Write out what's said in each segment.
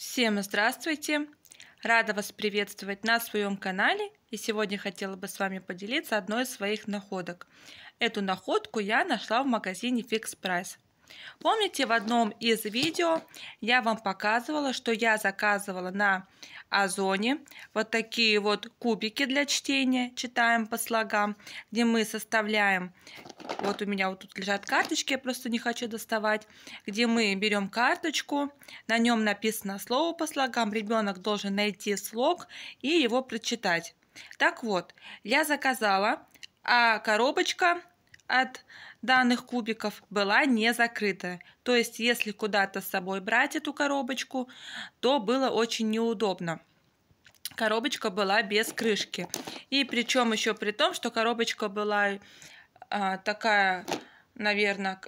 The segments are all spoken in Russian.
Всем здравствуйте! Рада вас приветствовать на своем канале и сегодня хотела бы с вами поделиться одной из своих находок. Эту находку я нашла в магазине Fix Price. Помните, в одном из видео я вам показывала, что я заказывала на Озоне вот такие вот кубики для чтения, читаем по слогам, где мы составляем вот у меня вот тут лежат карточки, я просто не хочу доставать, где мы берем карточку, на нем написано слово по слогам, ребенок должен найти слог и его прочитать. Так вот, я заказала, а коробочка от данных кубиков была не закрыта. То есть, если куда-то с собой брать эту коробочку, то было очень неудобно. Коробочка была без крышки. И причем еще при том, что коробочка была а, такая, наверное,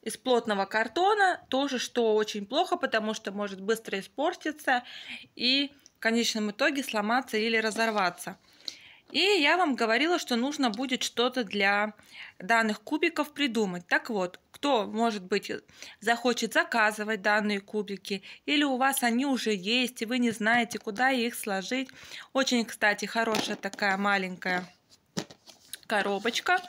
из плотного картона, тоже что очень плохо, потому что может быстро испортиться и в конечном итоге сломаться или разорваться. И я вам говорила, что нужно будет что-то для данных кубиков придумать. Так вот, кто, может быть, захочет заказывать данные кубики, или у вас они уже есть, и вы не знаете, куда их сложить. Очень, кстати, хорошая такая маленькая коробочка,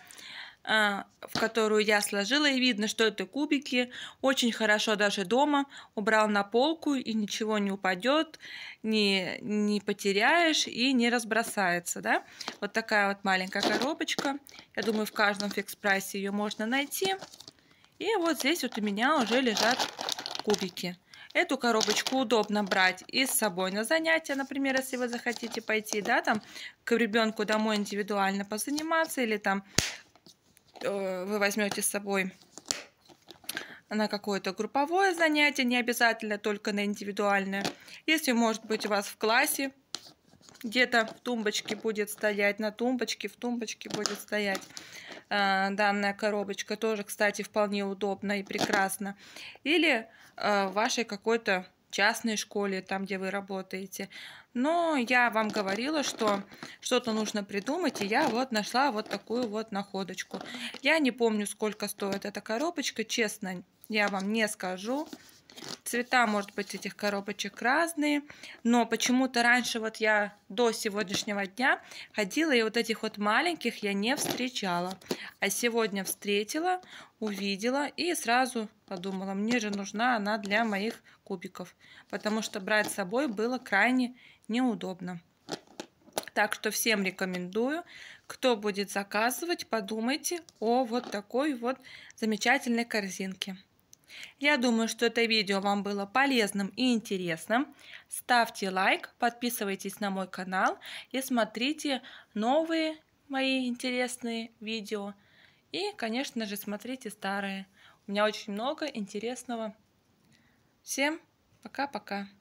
э, в которую я сложила, и видно, что это кубики. Очень хорошо даже дома убрал на полку, и ничего не упадет, не, не потеряешь и не разбросается. Да? Вот такая вот маленькая коробочка. Я думаю, в каждом фикс-прайсе ее можно найти. И вот здесь вот у меня уже лежат кубики. Эту коробочку удобно брать и с собой на занятия, например, если вы захотите пойти, да, там к ребенку домой индивидуально позаниматься или там э, вы возьмете с собой на какое-то групповое занятие, не обязательно только на индивидуальное. Если, может быть, у вас в классе где-то в тумбочке будет стоять, на тумбочке в тумбочке будет стоять Э, данная коробочка. Тоже, кстати, вполне удобно и прекрасна, Или э, в вашей какой-то частной школе, там, где вы работаете. Но я вам говорила, что что-то нужно придумать, и я вот нашла вот такую вот находочку. Я не помню, сколько стоит эта коробочка, честно, я вам не скажу. Цвета, может быть, этих коробочек разные, но почему-то раньше вот я до сегодняшнего дня ходила, и вот этих вот маленьких я не встречала. А сегодня встретила, увидела и сразу подумала, мне же нужна она для моих кубиков, потому что брать с собой было крайне неудобно. Так что всем рекомендую, кто будет заказывать, подумайте о вот такой вот замечательной корзинке. Я думаю, что это видео вам было полезным и интересным. Ставьте лайк, подписывайтесь на мой канал и смотрите новые мои интересные видео. И, конечно же, смотрите старые. У меня очень много интересного. Всем пока-пока.